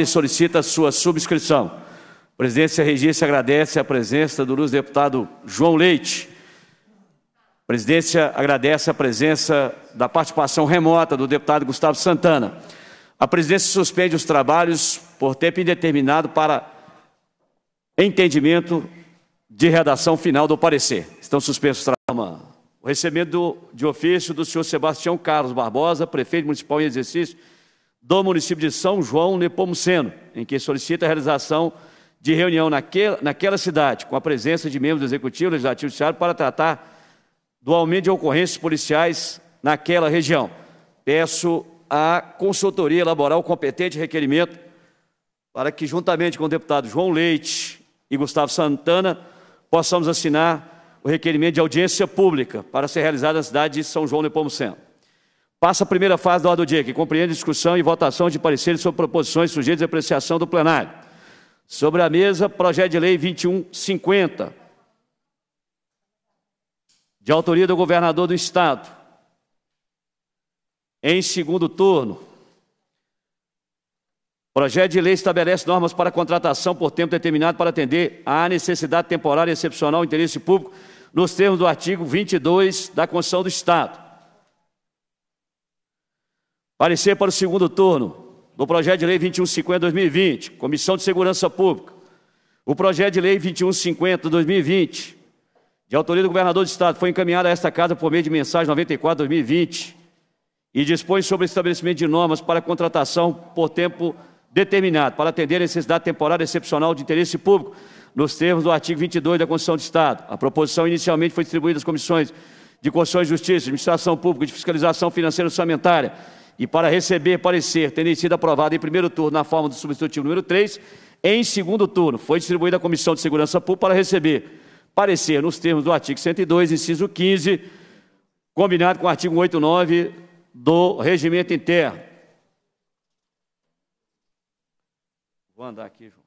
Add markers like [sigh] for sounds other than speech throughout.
e solicita sua subscrição. A presidência regista agradece a presença do luz deputado João Leite. A presidência agradece a presença da participação remota do deputado Gustavo Santana. A presidência suspende os trabalhos por tempo indeterminado para entendimento de redação final do parecer. Estão suspensos os trabalhos. O recebimento de ofício do senhor Sebastião Carlos Barbosa, prefeito municipal em exercício do município de São João Nepomuceno, em que solicita a realização de reunião naquela, naquela cidade, com a presença de membros do Executivo, Legislativo e Judiciário, para tratar do aumento de ocorrências policiais naquela região. Peço à consultoria elaborar o competente requerimento para que, juntamente com o deputado João Leite e Gustavo Santana, possamos assinar o requerimento de audiência pública para ser realizada na cidade de São João Nepomuceno. Passa a primeira fase da ordem do dia, que compreende discussão e votação de pareceres sobre proposições sujeitas à apreciação do plenário. Sobre a mesa, projeto de lei 2150, de autoria do governador do Estado. Em segundo turno, projeto de lei estabelece normas para contratação por tempo determinado para atender à necessidade temporária e excepcional do interesse público, nos termos do artigo 22 da Constituição do Estado. Parecer para o segundo turno do projeto de lei 2150-2020, Comissão de Segurança Pública. O projeto de lei 2150-2020, de autoria do governador do Estado, foi encaminhado a esta Casa por meio de mensagem 94-2020 e dispõe sobre o estabelecimento de normas para contratação por tempo determinado, para atender a necessidade temporária excepcional de interesse público, nos termos do artigo 22 da Constituição do Estado. A proposição inicialmente foi distribuída às comissões de Constituição e Justiça, Administração Pública e de Fiscalização Financeira e Orçamentária, e para receber parecer tendo sido aprovado em primeiro turno na forma do substitutivo número 3, em segundo turno foi distribuída à Comissão de Segurança Pública para receber parecer nos termos do artigo 102, inciso 15, combinado com o artigo 89 do Regimento Interno. Vou andar aqui, João.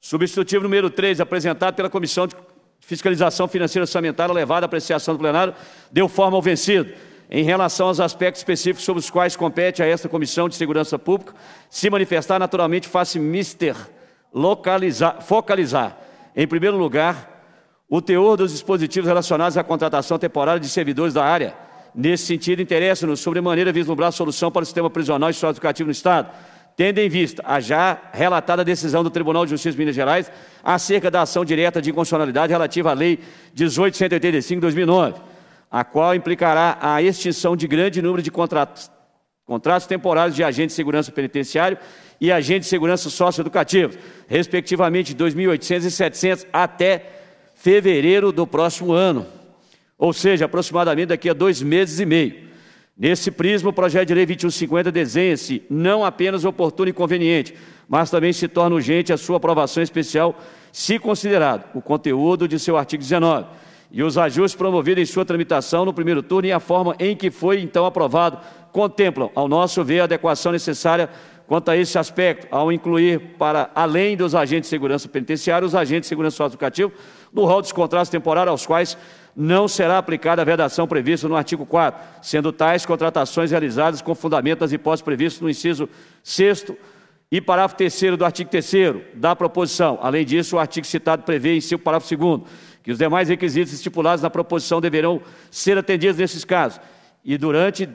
Substitutivo número 3, apresentado pela Comissão de fiscalização financeira orçamentária levada à apreciação do plenário deu forma ao vencido em relação aos aspectos específicos sobre os quais compete a esta Comissão de Segurança Pública se manifestar naturalmente face mister localizar, focalizar, em primeiro lugar, o teor dos dispositivos relacionados à contratação temporária de servidores da área. Nesse sentido, interessa-nos sobremaneira vislumbrar solução para o sistema prisional e socioeducativo no Estado, tendo em vista a já relatada decisão do Tribunal de Justiça de Minas Gerais acerca da ação direta de inconstitucionalidade relativa à Lei 1885-2009, a qual implicará a extinção de grande número de contratos, contratos temporários de agente de segurança penitenciário e agente de segurança socioeducativo, respectivamente 2.800 e 700 até fevereiro do próximo ano, ou seja, aproximadamente daqui a dois meses e meio Nesse prisma, o projeto de lei 2150 desenha-se não apenas oportuno e conveniente, mas também se torna urgente a sua aprovação especial, se considerado o conteúdo de seu artigo 19 e os ajustes promovidos em sua tramitação no primeiro turno e a forma em que foi então aprovado contemplam, ao nosso ver, a adequação necessária quanto a esse aspecto, ao incluir, para além dos agentes de segurança penitenciária, os agentes de segurança educativa no rol dos contratos temporários aos quais não será aplicada a vedação prevista no artigo 4, sendo tais contratações realizadas com fundamento das hipóteses previstas no inciso 6 e parágrafo 3 do artigo 3 da proposição. Além disso, o artigo citado prevê em seu parágrafo 2 que os demais requisitos estipulados na proposição deverão ser atendidos nesses casos e durante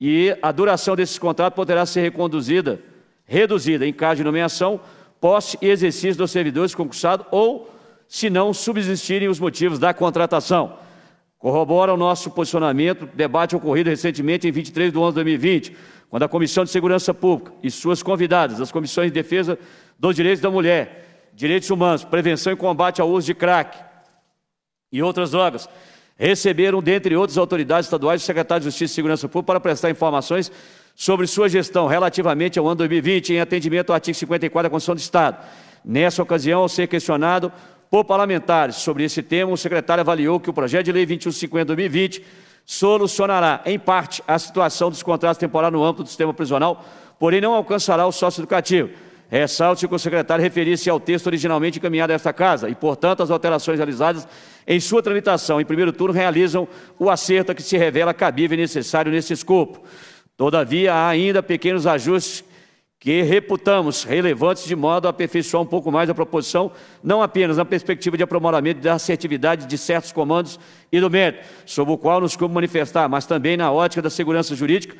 e a duração desses contratos poderá ser reconduzida, reduzida em caso de nomeação, posse e exercício dos servidores concursados ou se não subsistirem os motivos da contratação. Corrobora o nosso posicionamento, debate ocorrido recentemente em 23 de 11 de 2020, quando a Comissão de Segurança Pública e suas convidadas, as Comissões de Defesa dos Direitos da Mulher, Direitos Humanos, Prevenção e Combate ao Uso de Crack e outras drogas, receberam, dentre outras autoridades estaduais, o secretário de Justiça e Segurança Pública para prestar informações sobre sua gestão relativamente ao ano 2020, em atendimento ao artigo 54 da Constituição do Estado. Nessa ocasião, ao ser questionado, por parlamentares. Sobre esse tema, o secretário avaliou que o projeto de lei 2150-2020 solucionará, em parte, a situação dos contratos temporários no âmbito do sistema prisional, porém não alcançará o sócio educativo. Ressalte que o secretário referisse se ao texto originalmente encaminhado a esta Casa e, portanto, as alterações realizadas em sua tramitação em primeiro turno realizam o acerto que se revela cabível e necessário nesse escopo. Todavia, há ainda pequenos ajustes que reputamos relevantes de modo a aperfeiçoar um pouco mais a proposição, não apenas na perspectiva de aprimoramento da assertividade de certos comandos e do mérito, sobre o qual nos como manifestar, mas também na ótica da segurança jurídica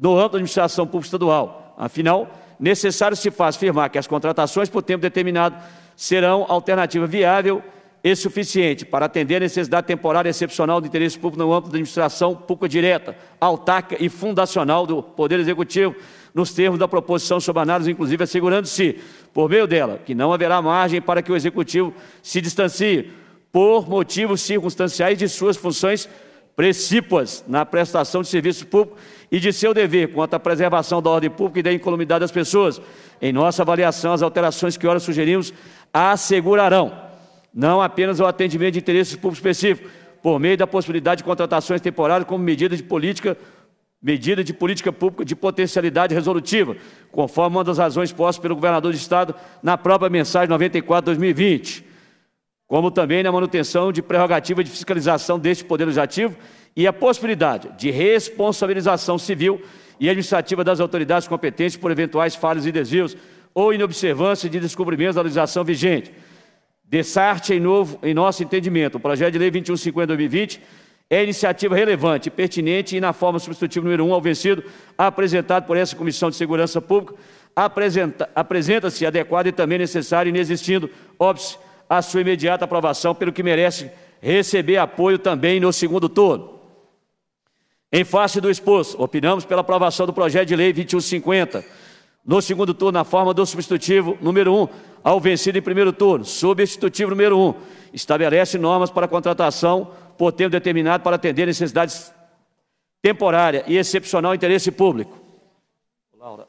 no âmbito da administração pública estadual. Afinal, necessário se faz afirmar que as contratações por tempo determinado serão alternativa viável e suficiente para atender a necessidade temporária excepcional do interesse público no âmbito da administração pública direta, autárquica e fundacional do Poder Executivo, nos termos da proposição sob análise, inclusive assegurando-se, por meio dela, que não haverá margem para que o Executivo se distancie, por motivos circunstanciais, de suas funções precípuas na prestação de serviço público e de seu dever quanto à preservação da ordem pública e da incolumidade das pessoas. Em nossa avaliação, as alterações que ora sugerimos assegurarão não apenas o atendimento de interesses públicos específicos, por meio da possibilidade de contratações temporárias como medida de política medida de política pública de potencialidade resolutiva, conforme uma das razões postas pelo governador do Estado na própria mensagem 94-2020, como também na manutenção de prerrogativa de fiscalização deste Poder Legislativo e a possibilidade de responsabilização civil e administrativa das autoridades competentes por eventuais falhas e desvios ou inobservância de descobrimentos da legislação vigente. Dessarte, em, novo, em nosso entendimento, o projeto de lei 2150-2020 é iniciativa relevante, pertinente e na forma substitutiva número 1 um ao vencido, apresentado por essa Comissão de Segurança Pública, apresenta-se apresenta adequado e também necessário, inexistindo, óbvio, a sua imediata aprovação, pelo que merece receber apoio também no segundo turno. Em face do exposto, opinamos pela aprovação do projeto de lei 2150, no segundo turno, na forma do substitutivo número 1 um, ao vencido em primeiro turno. Substitutivo número 1 um, estabelece normas para a contratação por tempo determinado para atender necessidades temporária e excepcional interesse público. Laura,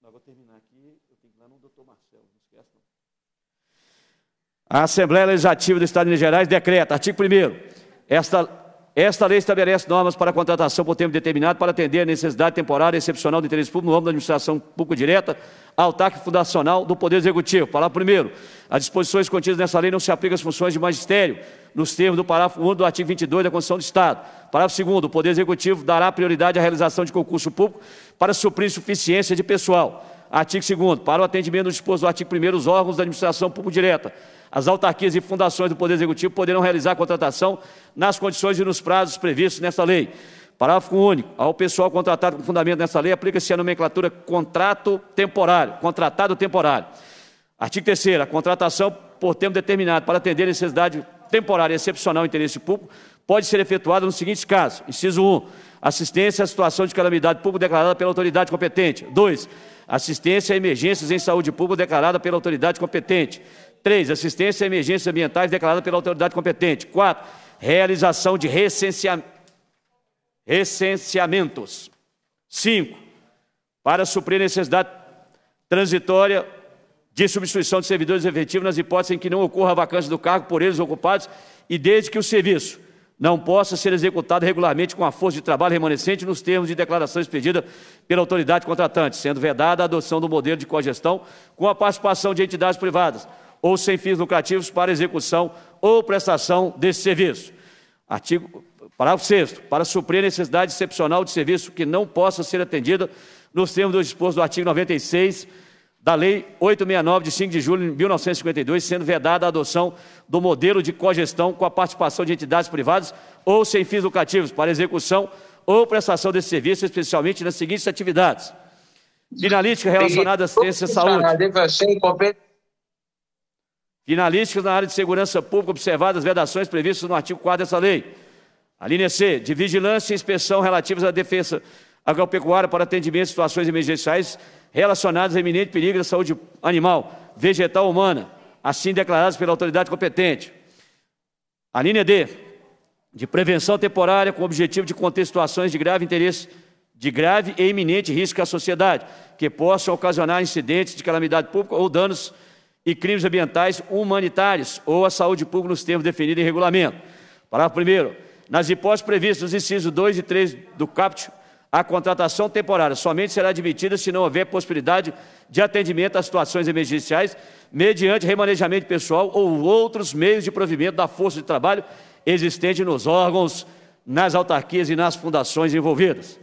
vou terminar aqui, eu tenho que ir lá no doutor Marcelo, não esquece não. A Assembleia Legislativa do Estado de Minas Gerais decreta, artigo 1 esta esta lei estabelece normas para a contratação por tempo determinado para atender a necessidade temporária e excepcional do interesse público no âmbito da administração pública direta, ataque fundacional do Poder Executivo. Parágrafo primeiro. As disposições contidas nessa lei não se aplicam às funções de magistério, nos termos do parágrafo 1 do artigo 22 da Constituição do Estado. Parágrafo 2 o Poder Executivo dará prioridade à realização de concurso público para suprir suficiência de pessoal. Artigo 2 para o atendimento do disposto do artigo 1 os órgãos da administração pública direta, as autarquias e fundações do Poder Executivo poderão realizar contratação nas condições e nos prazos previstos nesta lei. Parágrafo único. Ao pessoal contratado com fundamento nessa lei, aplica-se a nomenclatura contrato temporário, contratado temporário. Artigo 3 a contratação por tempo determinado para atender necessidade temporária excepcional ao interesse público pode ser efetuada nos seguintes casos. Inciso 1. Assistência à situação de calamidade pública declarada pela autoridade competente. 2. Assistência a emergências em saúde pública declarada pela autoridade competente. 3. Assistência a emergências ambientais declarada pela autoridade competente. 4. Realização de recenseamento recenseamentos. Cinco, para suprir necessidade transitória de substituição de servidores efetivos nas hipóteses em que não ocorra a vacância do cargo por eles ocupados e desde que o serviço não possa ser executado regularmente com a força de trabalho remanescente nos termos de declaração expedida pela autoridade contratante, sendo vedada a adoção do modelo de cogestão com a participação de entidades privadas ou sem fins lucrativos para execução ou prestação desse serviço. Artigo Parágrafo 6. Para suprir a necessidade excepcional de serviço que não possa ser atendida nos termos do disposto do artigo 96 da Lei 869, de 5 de julho de 1952, sendo vedada a adoção do modelo de cogestão com a participação de entidades privadas ou sem fins lucrativos para execução ou prestação desse serviço, especialmente nas seguintes atividades: finalística relacionada à assistência à saúde. Finalísticas na área de segurança pública, observadas as vedações previstas no artigo 4 dessa lei a linha C, de vigilância e inspeção relativas à defesa agropecuária para atendimento de situações emergenciais relacionadas a iminente perigo da saúde animal, vegetal ou humana, assim declaradas pela autoridade competente. A linha D, de prevenção temporária com o objetivo de conter situações de grave interesse, de grave e iminente risco à sociedade, que possam ocasionar incidentes de calamidade pública ou danos e crimes ambientais humanitários ou à saúde pública nos termos definidos em regulamento. Parágrafo primeiro. Nas hipóteses previstas nos incisos 2 e 3 do caput, a contratação temporária somente será admitida se não houver possibilidade de atendimento a situações emergenciais, mediante remanejamento pessoal ou outros meios de provimento da força de trabalho existente nos órgãos, nas autarquias e nas fundações envolvidas.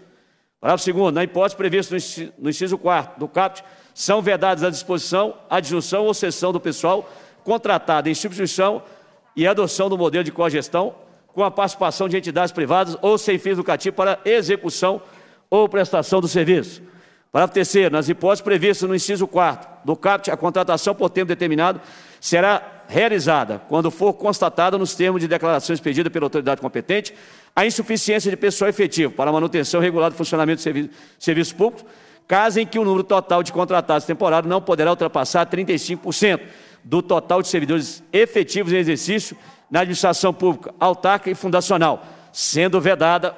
Parágrafo 2. Na hipótese prevista no inciso 4 do caput, são vedadas a disposição, adjunção ou cessão do pessoal contratado em substituição e adoção do modelo de cogestão com a participação de entidades privadas ou sem fins lucrativos para execução ou prestação do serviço. Parágrafo terceiro, nas hipóteses previstas no inciso 4 do CAPT, a contratação por tempo determinado será realizada quando for constatada nos termos de declarações pedidas pela autoridade competente a insuficiência de pessoal efetivo para a manutenção regular do funcionamento de servi serviços públicos, caso em que o número total de contratados temporários não poderá ultrapassar 35% do total de servidores efetivos em exercício na administração pública, autárquica e fundacional, sendo vedada.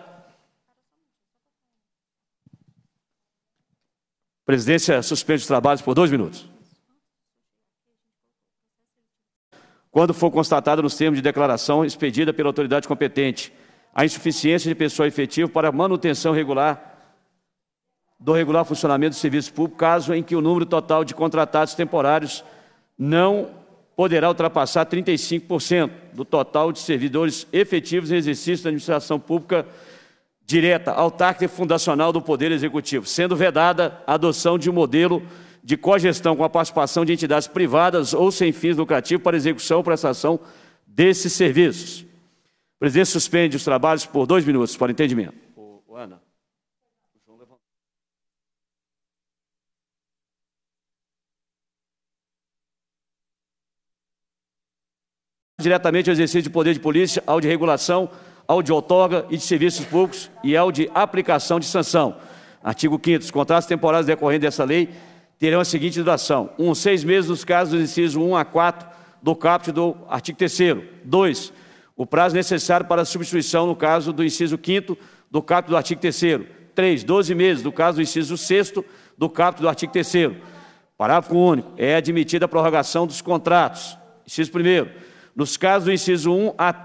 A presidência suspende os trabalhos por dois minutos. Quando for constatada nos termos de declaração expedida pela autoridade competente a insuficiência de pessoal efetivo para manutenção regular do regular funcionamento do serviço público, caso em que o número total de contratados temporários não poderá ultrapassar 35% do total de servidores efetivos em exercício da administração pública direta, ao e fundacional do Poder Executivo, sendo vedada a adoção de um modelo de cogestão com a participação de entidades privadas ou sem fins lucrativos para execução ou prestação desses serviços. O presidente suspende os trabalhos por dois minutos para entendimento. O, o Ana. diretamente ao exercício de poder de polícia, ao de regulação, ao de outorga e de serviços públicos e ao de aplicação de sanção. Artigo 5 Os contratos temporários decorrentes dessa lei terão a seguinte duração. 1. Um, seis meses nos casos dos incisos 1 a 4 do caput do artigo 3º. 2. O prazo necessário para substituição no caso do inciso 5 do caput do artigo 3º. 3. 12 meses no caso do inciso 6 do caput do artigo 3º. Parágrafo único. É admitida a prorrogação dos contratos. Inciso 1 nos casos do inciso 1 a,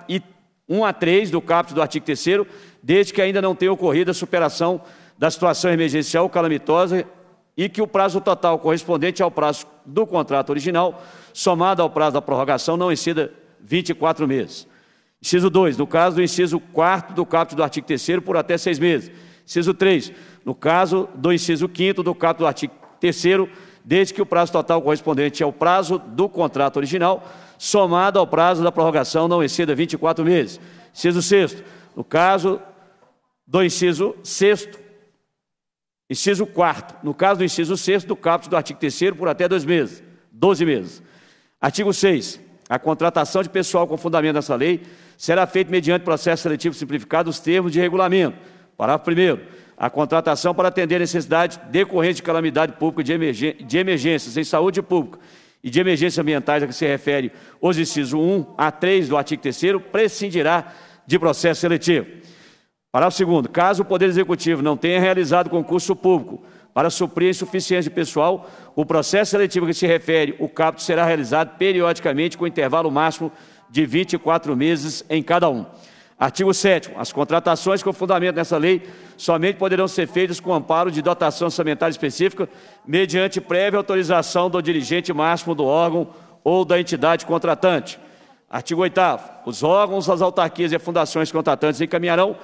1 a 3 do caput do artigo 3 desde que ainda não tenha ocorrido a superação da situação emergencial calamitosa e que o prazo total correspondente ao prazo do contrato original, somado ao prazo da prorrogação, não exceda 24 meses. Inciso 2, no caso do inciso 4 do caput do artigo 3 por até seis meses. Inciso 3, no caso do inciso 5 do caput do artigo 3 desde que o prazo total correspondente ao prazo do contrato original, somado ao prazo da prorrogação não exceda 24 meses. Inciso sexto, no caso do inciso sexto, inciso quarto, no caso do inciso sexto do caput do artigo terceiro por até dois meses, 12 meses. Artigo 6 a contratação de pessoal com fundamento dessa lei será feita mediante processo seletivo simplificado os termos de regulamento. Parágrafo 1 A contratação para atender necessidades decorrentes de calamidade pública de, emergência, de emergências em saúde pública e de emergências ambientais a que se refere os incisos 1 a 3 do artigo 3 prescindirá de processo seletivo. Parágrafo 2 Caso o Poder Executivo não tenha realizado concurso público para suprir a insuficiência de pessoal, o processo seletivo a que se refere o capto será realizado periodicamente com intervalo máximo de 24 meses em cada um. Artigo 7 As contratações com fundamento nessa lei somente poderão ser feitas com amparo de dotação orçamentária específica, mediante prévia autorização do dirigente máximo do órgão ou da entidade contratante. Artigo 8 Os órgãos, as autarquias e fundações contratantes encaminharão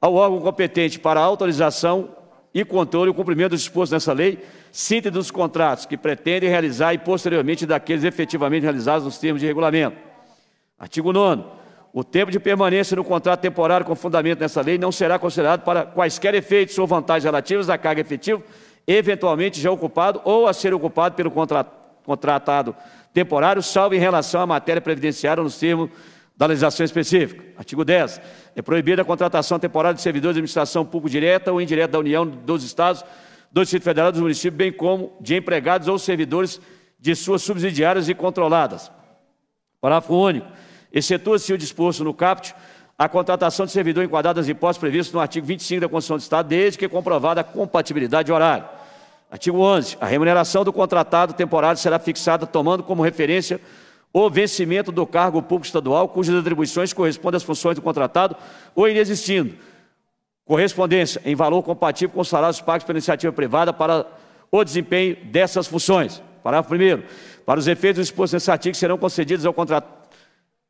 ao órgão competente para autorização e controle o cumprimento do disposto nessa lei, síntese dos contratos que pretendem realizar e posteriormente daqueles efetivamente realizados nos termos de regulamento. Artigo 9 o tempo de permanência no contrato temporário com fundamento nessa lei não será considerado para quaisquer efeitos ou vantagens relativas à carga efetiva, eventualmente já ocupado ou a ser ocupado pelo contratado temporário, salvo em relação à matéria previdenciária nos termos da legislação específica. Artigo 10. É proibida a contratação temporária de servidores de administração pública direta ou indireta da União, dos Estados, do Distrito Federal, dos municípios, bem como de empregados ou servidores de suas subsidiárias e controladas. Parágrafo único. Excetua-se o disposto no caput a contratação de servidor enquadrado nas hipóteses previstas no artigo 25 da Constituição do Estado, desde que comprovada a compatibilidade de horário. Artigo 11. A remuneração do contratado temporário será fixada tomando como referência o vencimento do cargo público estadual, cujas atribuições correspondem às funções do contratado ou inexistindo. Correspondência em valor compatível com os salários pagos pela iniciativa privada para o desempenho dessas funções. Parágrafo 1. Para os efeitos do disposto nesse artigo, serão concedidos ao contratado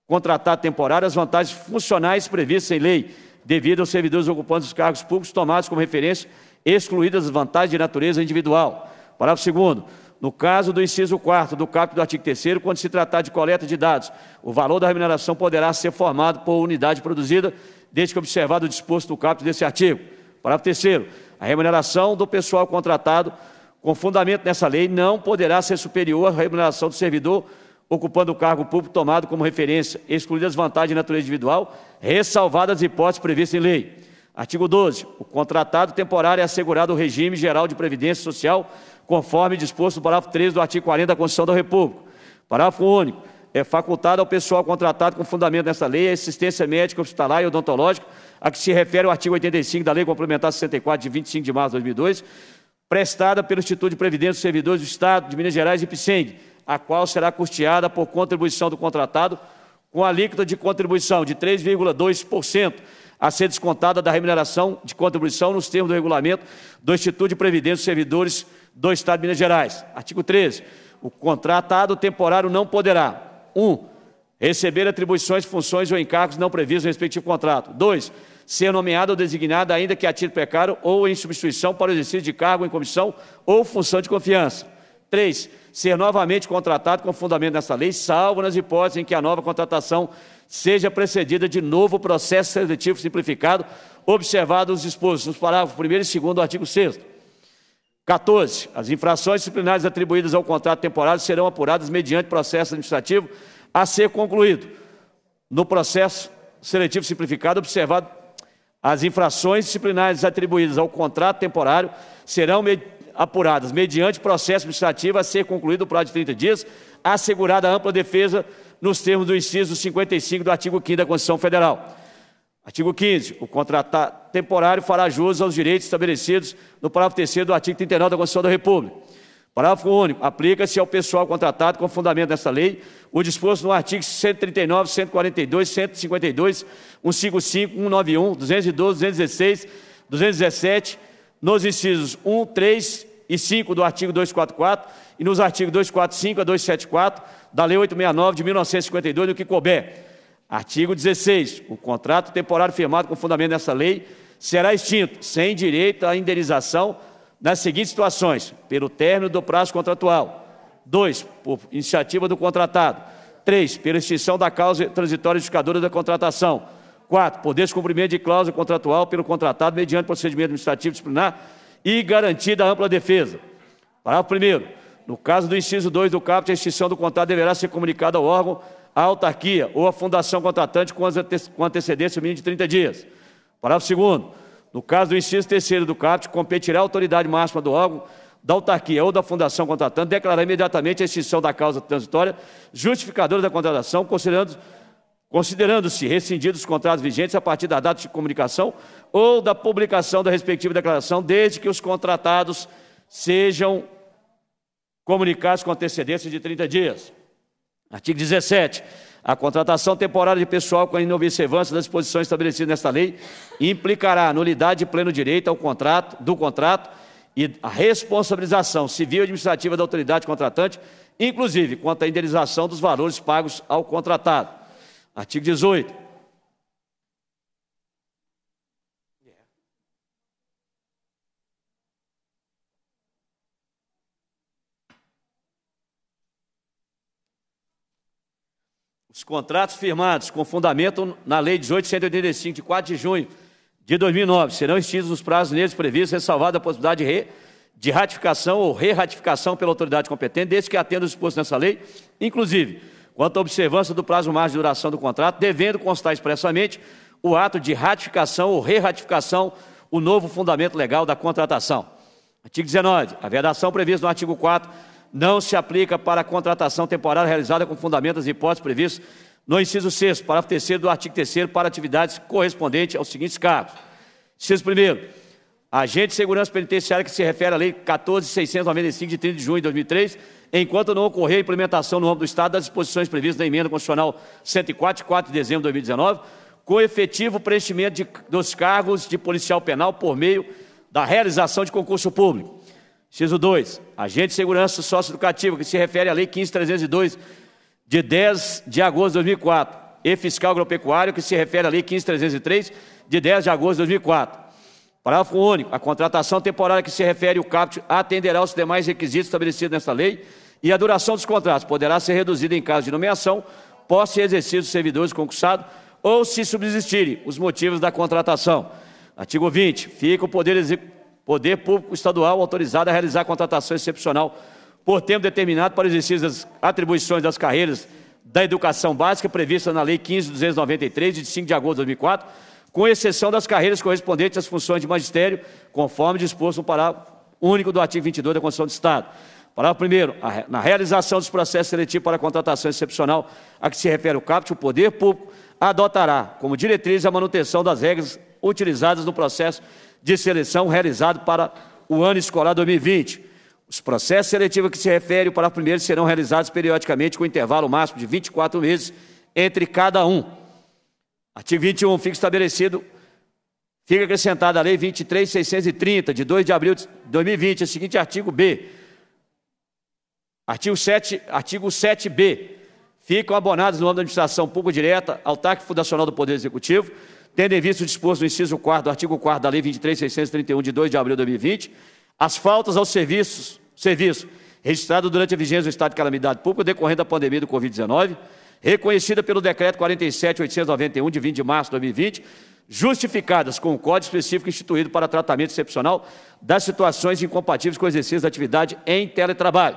contratar temporário as vantagens funcionais previstas em lei, devido aos servidores ocupantes dos cargos públicos tomados como referência, excluídas as vantagens de natureza individual. Parágrafo 2 no caso do inciso 4 do caput do artigo 3 quando se tratar de coleta de dados, o valor da remuneração poderá ser formado por unidade produzida, desde que observado o disposto do caput desse artigo. Parágrafo 3 a remuneração do pessoal contratado com fundamento nessa lei não poderá ser superior à remuneração do servidor ocupando o cargo público tomado como referência, excluídas vantagens de natureza individual, ressalvadas as hipóteses previstas em lei. Artigo 12. O contratado temporário é assegurado o regime geral de previdência social, conforme disposto no parágrafo 13 do artigo 40 da Constituição da República. Parágrafo único. É facultado ao pessoal contratado com fundamento nesta lei a assistência médica, hospitalar e odontológica, a que se refere o artigo 85 da Lei Complementar 64, de 25 de março de 2002, prestada pelo Instituto de Previdência dos Servidores do Estado de Minas Gerais e PSENG, a qual será custeada por contribuição do contratado, com alíquota de contribuição de 3,2%, a ser descontada da remuneração de contribuição nos termos do regulamento do Instituto de Previdência dos Servidores do Estado de Minas Gerais. Artigo 13. O contratado temporário não poderá 1. Um, receber atribuições, funções ou encargos não previstos no respectivo contrato. 2. Ser nomeado ou designado, ainda que a título precário ou em substituição para o exercício de cargo em comissão ou função de confiança. 3 ser novamente contratado com fundamento nessa lei, salvo nas hipóteses em que a nova contratação seja precedida de novo processo seletivo simplificado, observados os dispostos nos parágrafos 1 e 2 do artigo 6 14. As infrações disciplinares atribuídas ao contrato temporário serão apuradas mediante processo administrativo a ser concluído no processo seletivo simplificado observado as infrações disciplinares atribuídas ao contrato temporário serão mediante apuradas, mediante processo administrativo a ser concluído no prazo de 30 dias, assegurada a ampla defesa nos termos do inciso 55 do artigo 5 da Constituição Federal. Artigo 15. O contratar temporário fará jus aos direitos estabelecidos no parágrafo 3 do artigo 39 da Constituição da República. Parágrafo único. Aplica-se ao pessoal contratado com fundamento desta lei o disposto no artigo 139, 142, 152, 155, 191, 212, 216, 217, nos incisos 1, 3 e 5 do artigo 244 e nos artigos 245 a 274 da Lei 869 de 1952, no que couber. Artigo 16. O contrato temporário firmado com fundamento nessa lei será extinto, sem direito à indenização, nas seguintes situações: pelo término do prazo contratual. 2. Por iniciativa do contratado. 3. Pela extinção da causa transitória justificadora da contratação. 4. Por descumprimento de cláusula contratual pelo contratado mediante procedimento administrativo disciplinar e garantida da ampla defesa. Parágrafo 1. No caso do inciso 2 do caput, a extinção do contrato deverá ser comunicada ao órgão, à autarquia ou à fundação contratante com, ante com antecedência mínima de 30 dias. Parágrafo 2. No caso do inciso 3 do caput, competirá a autoridade máxima do órgão da autarquia ou da fundação contratante declarar imediatamente a extinção da causa transitória justificadora da contratação, considerando considerando-se rescindidos os contratos vigentes a partir da data de comunicação ou da publicação da respectiva declaração, desde que os contratados sejam comunicados com antecedência de 30 dias. Artigo 17. A contratação temporária de pessoal com a inobservância das disposições estabelecidas nesta lei implicará nulidade de pleno direito ao contrato, do contrato e a responsabilização civil e administrativa da autoridade contratante, inclusive quanto à indenização dos valores pagos ao contratado. Artigo 18. Os contratos firmados com fundamento na Lei 18.185, de 4 de junho de 2009, serão extintos nos prazos neles previstos, ressalvada a possibilidade de, re, de ratificação ou re-ratificação pela autoridade competente, desde que atenda o disposto nessa lei, inclusive quanto à observância do prazo máximo de duração do contrato, devendo constar expressamente o ato de ratificação ou re-ratificação, o novo fundamento legal da contratação. Artigo 19. A vedação prevista no artigo 4 não se aplica para a contratação temporária realizada com fundamento das hipóteses previstas no inciso 6, parágrafo 3 do artigo 3 para atividades correspondentes aos seguintes cargos. Inciso 1 Agente de Segurança Penitenciária que se refere à Lei 14.695, de 30 de junho de 2003, enquanto não ocorrer a implementação no âmbito do Estado das disposições previstas na Emenda Constitucional 104, 4 de dezembro de 2019, com efetivo preenchimento de, dos cargos de policial penal por meio da realização de concurso público. Inciso 2. Agente de Segurança Socioeducativa, que se refere à Lei 15.302, de 10 de agosto de 2004, e fiscal agropecuário, que se refere à Lei 15.303, de 10 de agosto de 2004. Parágrafo único. A contratação temporária que se refere ao CAPT atenderá aos demais requisitos estabelecidos nesta lei e a duração dos contratos poderá ser reduzida em caso de nomeação, posse e exercício dos servidores concursados ou se subsistirem os motivos da contratação. Artigo 20. Fica o Poder, poder Público Estadual autorizado a realizar contratação excepcional por tempo determinado para o exercício das atribuições das carreiras da educação básica prevista na Lei 15.293, de 5 de agosto de 2004, com exceção das carreiras correspondentes às funções de magistério, conforme disposto no parágrafo único do artigo 22 da Constituição do Estado. Parágrafo 1 na realização dos processos seletivos para contratação excepcional a que se refere o CAPT, o poder público adotará como diretriz a manutenção das regras utilizadas no processo de seleção realizado para o ano escolar 2020. Os processos seletivos a que se refere o parágrafo 1 serão realizados periodicamente com intervalo máximo de 24 meses entre cada um. Artigo 21 fica estabelecido, fica acrescentada a Lei 23.630, de 2 de abril de 2020, é o seguinte artigo B. Artigo 7, artigo 7B. Ficam abonados no âmbito da administração pública direta ao TAC Fundacional do Poder Executivo, tendo em vista o disposto no inciso 4 do artigo 4 da Lei 23.631, de 2 de abril de 2020, as faltas aos serviços, serviço durante a vigência do estado de calamidade pública decorrente da pandemia do Covid-19, reconhecida pelo Decreto 47.891, de 20 de março de 2020, justificadas com o Código Específico instituído para tratamento excepcional das situações incompatíveis com o exercício da atividade em teletrabalho.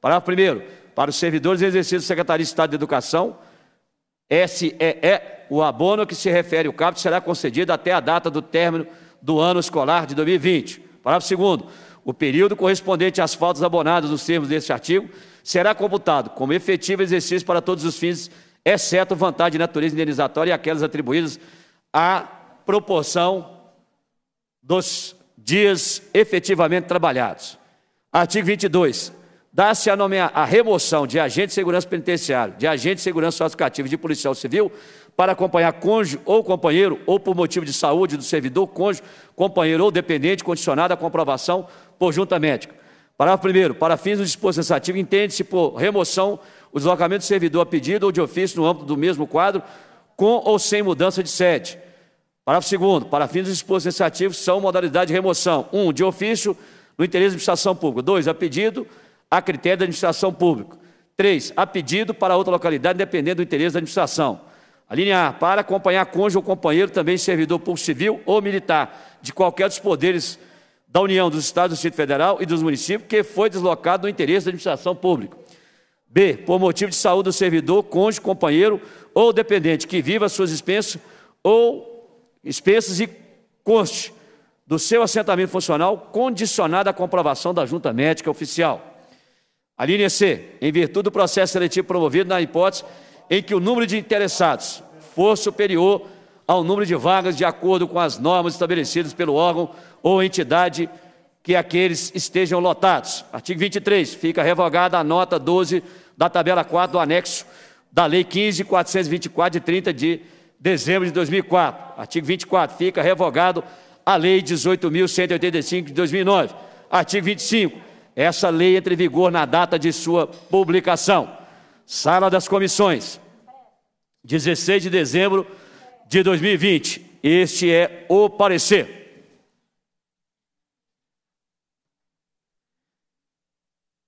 Parágrafo 1 Para os servidores exercidos da Secretaria de Estado de Educação, SEE, o abono que se refere ao CAPT será concedido até a data do término do ano escolar de 2020. Parágrafo 2 O período correspondente às faltas abonadas nos termos deste artigo será computado como efetivo exercício para todos os fins, exceto vantagem de natureza indenizatória e aquelas atribuídas à proporção dos dias efetivamente trabalhados. Artigo 22. Dá-se a, nomear, a remoção de agente de segurança penitenciário, de agente de segurança sociocativa de policial civil para acompanhar cônjuge ou companheiro, ou por motivo de saúde do servidor, cônjuge, companheiro ou dependente, condicionado à comprovação por junta médica. Parágrafo 1. Para fins do disposto sensativo, entende-se por remoção o deslocamento do servidor a pedido ou de ofício no âmbito do mesmo quadro, com ou sem mudança de sede. Parágrafo 2. Para fins do disposto sensativo, são modalidades de remoção: 1. Um, de ofício, no interesse da administração pública. 2. A pedido, a critério da administração pública. 3. A pedido para outra localidade, dependendo do interesse da administração. A linha A, para acompanhar cônjuge ou companheiro, também servidor público civil ou militar, de qualquer dos poderes da União dos Estados do Distrito Federal e dos municípios que foi deslocado no interesse da administração pública. B. Por motivo de saúde do servidor, cônjuge, companheiro ou dependente que viva suas expensas ou expensas e conste do seu assentamento funcional condicionada à comprovação da junta médica oficial. A linha C, em virtude do processo seletivo promovido na hipótese em que o número de interessados for superior ao número de vagas de acordo com as normas estabelecidas pelo órgão ou entidade que aqueles estejam lotados. Artigo 23. Fica revogada a nota 12 da tabela 4 do anexo da Lei 15.424 de 30 de dezembro de 2004. Artigo 24. Fica revogado a Lei 18.185 de 2009. Artigo 25. Essa lei entra em vigor na data de sua publicação. Sala das Comissões. 16 de dezembro de 2020. Este é o parecer.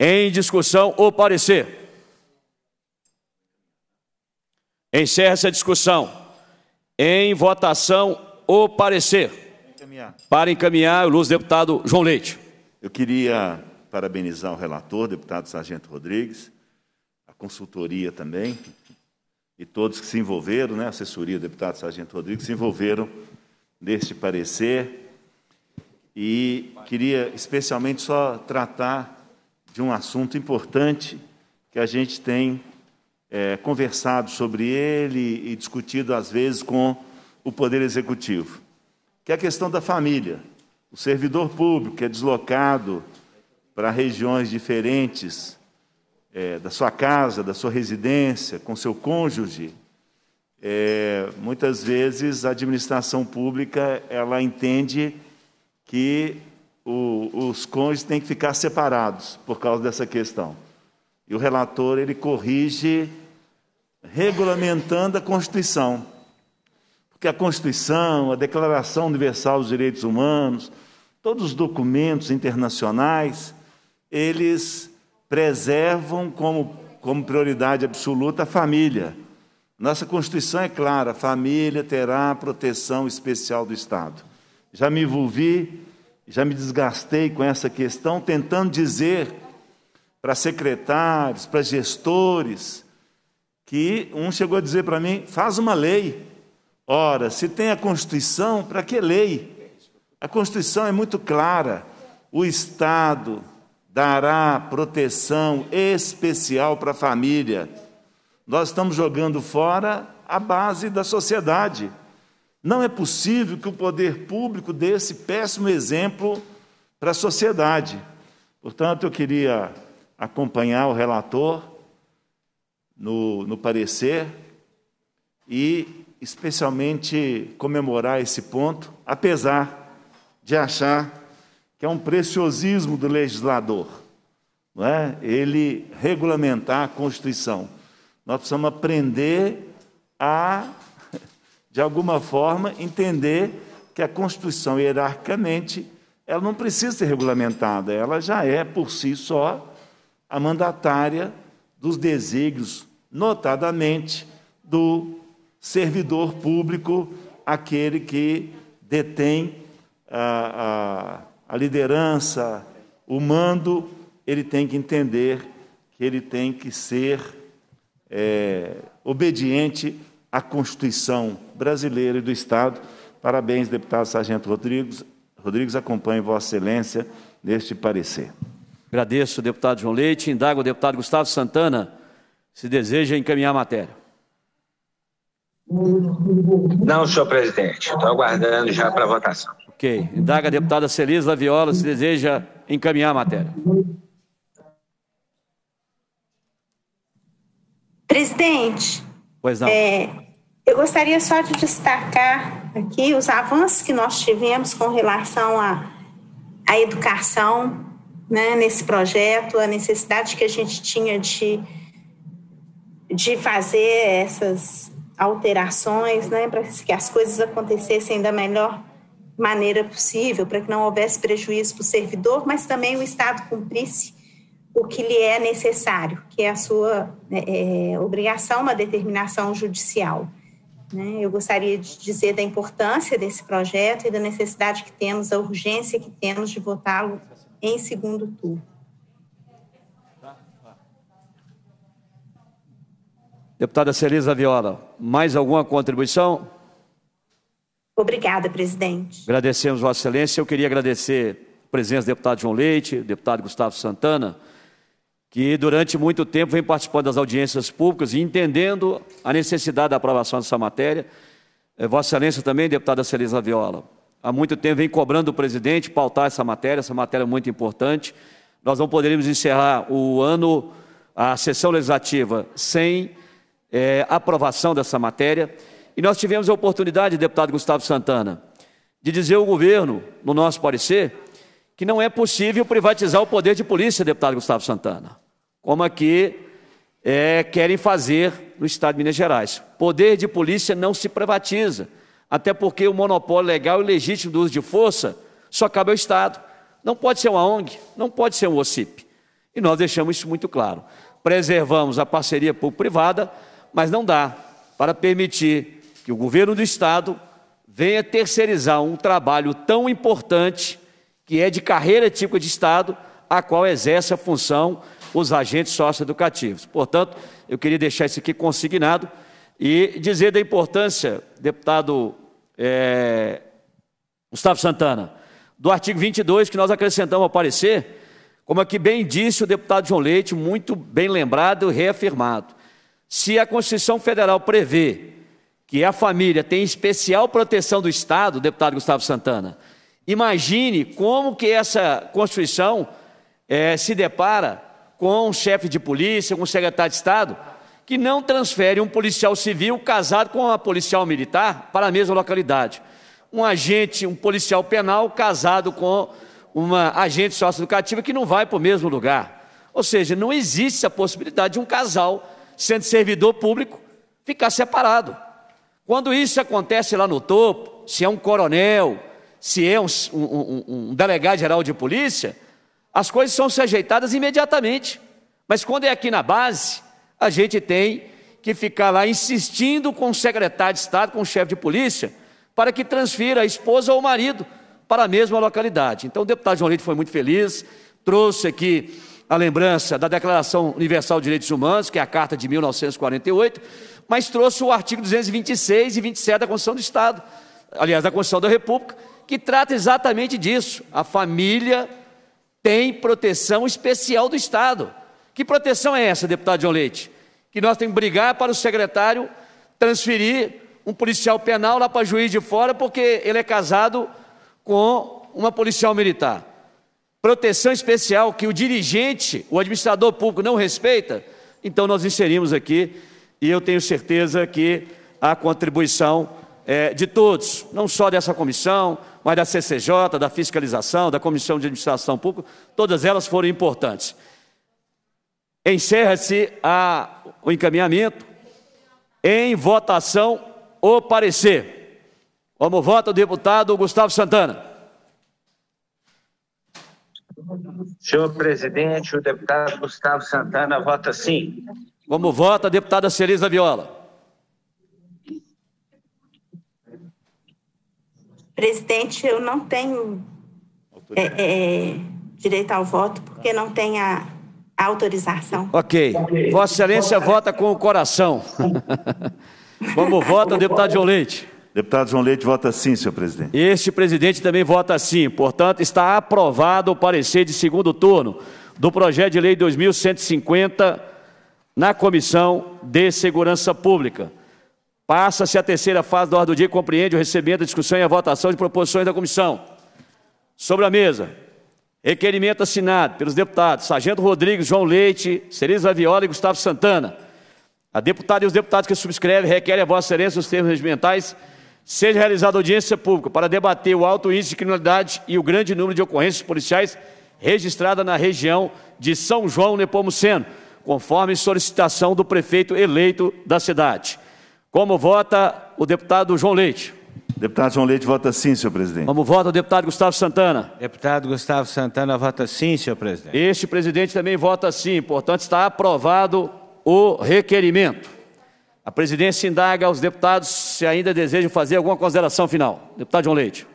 Em discussão, o parecer. Encerra-se a discussão. Em votação, o parecer. Encaminhar. Para encaminhar, o luz deputado João Leite. Eu queria parabenizar o relator, deputado Sargento Rodrigues, a consultoria também, e todos que se envolveram, né, assessoria do deputado Sargento Rodrigues, se envolveram neste parecer. E queria especialmente só tratar de um assunto importante que a gente tem é, conversado sobre ele e discutido, às vezes, com o Poder Executivo, que é a questão da família. O servidor público que é deslocado para regiões diferentes é, da sua casa, da sua residência, com seu cônjuge, é, muitas vezes a administração pública ela entende que o, os cônjuges têm que ficar separados por causa dessa questão. E o relator ele corrige regulamentando a Constituição. Porque a Constituição, a Declaração Universal dos Direitos Humanos, todos os documentos internacionais, eles preservam como, como prioridade absoluta a família. Nossa Constituição é clara: a família terá proteção especial do Estado. Já me envolvi, já me desgastei com essa questão, tentando dizer para secretários, para gestores, que um chegou a dizer para mim: faz uma lei. Ora, se tem a Constituição, para que lei? A Constituição é muito clara: o Estado dará proteção especial para a família. Nós estamos jogando fora a base da sociedade. Não é possível que o poder público dê esse péssimo exemplo para a sociedade. Portanto, eu queria acompanhar o relator no, no parecer e, especialmente, comemorar esse ponto, apesar de achar que é um preciosismo do legislador, não é? ele regulamentar a Constituição. Nós precisamos aprender a, de alguma forma, entender que a Constituição, hierarquicamente, ela não precisa ser regulamentada, ela já é, por si só, a mandatária dos desígnios, notadamente do servidor público, aquele que detém a. a a liderança, o mando, ele tem que entender que ele tem que ser é, obediente à Constituição brasileira e do Estado. Parabéns, deputado Sargento Rodrigues. Rodrigues, acompanhe Vossa Excelência neste parecer. Agradeço, deputado João Leite. Indago o deputado Gustavo Santana, se deseja encaminhar a matéria. Não, senhor presidente, estou aguardando já para votação. Ok. Indaga a deputada Celise Laviola se deseja encaminhar a matéria. Presidente. Pois não. É, eu gostaria só de destacar aqui os avanços que nós tivemos com relação à, à educação né, nesse projeto, a necessidade que a gente tinha de, de fazer essas alterações né, para que as coisas acontecessem da melhor maneira possível para que não houvesse prejuízo para o servidor, mas também o Estado cumprisse o que lhe é necessário, que é a sua né, é, obrigação, uma determinação judicial. Né? Eu gostaria de dizer da importância desse projeto e da necessidade que temos, da urgência que temos de votá-lo em segundo turno. Deputada Celisa Viola, mais alguma contribuição? Obrigada, presidente. Agradecemos, Vossa Excelência. Eu queria agradecer a presença do deputado João Leite, deputado Gustavo Santana, que durante muito tempo vem participando das audiências públicas e entendendo a necessidade da aprovação dessa matéria. Eh, Vossa Excelência também, deputada Celisa Viola, há muito tempo vem cobrando o presidente pautar essa matéria, essa matéria é muito importante. Nós não poderíamos encerrar o ano, a sessão legislativa, sem é, aprovação dessa matéria. E nós tivemos a oportunidade, deputado Gustavo Santana, de dizer ao governo, no nosso parecer, que não é possível privatizar o poder de polícia, deputado Gustavo Santana, como aqui é, querem fazer no Estado de Minas Gerais. Poder de polícia não se privatiza, até porque o monopólio legal e legítimo do uso de força só cabe ao Estado. Não pode ser uma ONG, não pode ser um OCIP. E nós deixamos isso muito claro. Preservamos a parceria público-privada, mas não dá para permitir que o governo do estado venha terceirizar um trabalho tão importante, que é de carreira típica de estado, a qual exerce a função os agentes socioeducativos. Portanto, eu queria deixar isso aqui consignado e dizer da importância, deputado é, Gustavo Santana, do artigo 22 que nós acrescentamos ao parecer, como aqui bem disse o deputado João Leite, muito bem lembrado e reafirmado. Se a Constituição Federal prevê que a família tem especial proteção do Estado, deputado Gustavo Santana, imagine como que essa Constituição é, se depara com um chefe de polícia, com um secretário de Estado, que não transfere um policial civil casado com uma policial militar para a mesma localidade. Um agente, um policial penal casado com uma agente socioeducativa que não vai para o mesmo lugar. Ou seja, não existe a possibilidade de um casal, sendo servidor público, ficar separado. Quando isso acontece lá no topo, se é um coronel, se é um, um, um delegado geral de polícia, as coisas são se ajeitadas imediatamente. Mas quando é aqui na base, a gente tem que ficar lá insistindo com o secretário de Estado, com o chefe de polícia, para que transfira a esposa ou o marido para a mesma localidade. Então, o deputado João Leite foi muito feliz, trouxe aqui a lembrança da Declaração Universal de Direitos Humanos, que é a carta de 1948 mas trouxe o artigo 226 e 27 da Constituição do Estado, aliás, da Constituição da República, que trata exatamente disso. A família tem proteção especial do Estado. Que proteção é essa, deputado John Leite? Que nós temos que brigar para o secretário transferir um policial penal lá para juiz de fora porque ele é casado com uma policial militar. Proteção especial que o dirigente, o administrador público não respeita, então nós inserimos aqui e eu tenho certeza que a contribuição é, de todos, não só dessa comissão, mas da CCJ, da fiscalização, da Comissão de Administração Pública, todas elas foram importantes. Encerra-se o encaminhamento em votação o parecer. Como voto, o deputado Gustavo Santana. Senhor presidente, o deputado Gustavo Santana vota sim. Como vota a deputada Celisa Viola? Presidente, eu não tenho é, é, direito ao voto porque não tem a, a autorização. Ok. Vossa Excelência vota com o coração. [laughs] Vamos vota, deputado João Leite. Deputado João Leite vota sim, senhor presidente. Este presidente também vota sim. Portanto, está aprovado o parecer de segundo turno do projeto de lei 2150 na Comissão de Segurança Pública. Passa-se a terceira fase da ordem do dia que compreende o recebimento, a discussão e a votação de proposições da comissão. Sobre a mesa, requerimento assinado pelos deputados Sargento Rodrigues, João Leite, Cereza Viola e Gustavo Santana. A deputada e os deputados que subscrevem requerem a Vossa Excelência nos termos regimentais seja realizada audiência pública para debater o alto índice de criminalidade e o grande número de ocorrências policiais registradas na região de São João Nepomuceno conforme solicitação do prefeito eleito da cidade. Como vota o deputado João Leite? Deputado João Leite vota sim, senhor presidente. Como vota o deputado Gustavo Santana? Deputado Gustavo Santana vota sim, senhor presidente. Este presidente também vota sim. Portanto, está aprovado o requerimento. A presidência indaga aos deputados se ainda desejam fazer alguma consideração final. Deputado João Leite.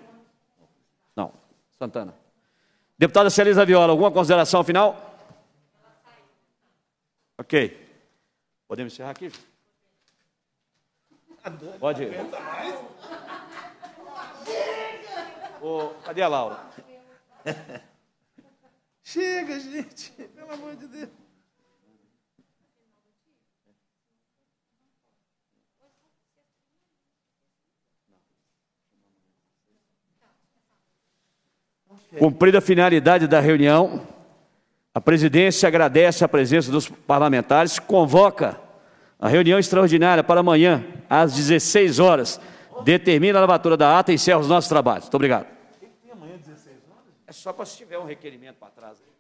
Não. Santana. Deputada Celisa Viola, alguma consideração final? Ok. Podemos encerrar aqui? Pode ir. Ô, cadê a Laura? [laughs] Chega, gente. Pelo amor de Deus. Cumprida a finalidade da reunião. A presidência agradece a presença dos parlamentares, convoca a reunião extraordinária para amanhã, às 16 horas. Determina a lavatura da ata e encerra os nossos trabalhos. Muito obrigado. Tem amanhã 16 horas? É só para se tiver um requerimento para trás.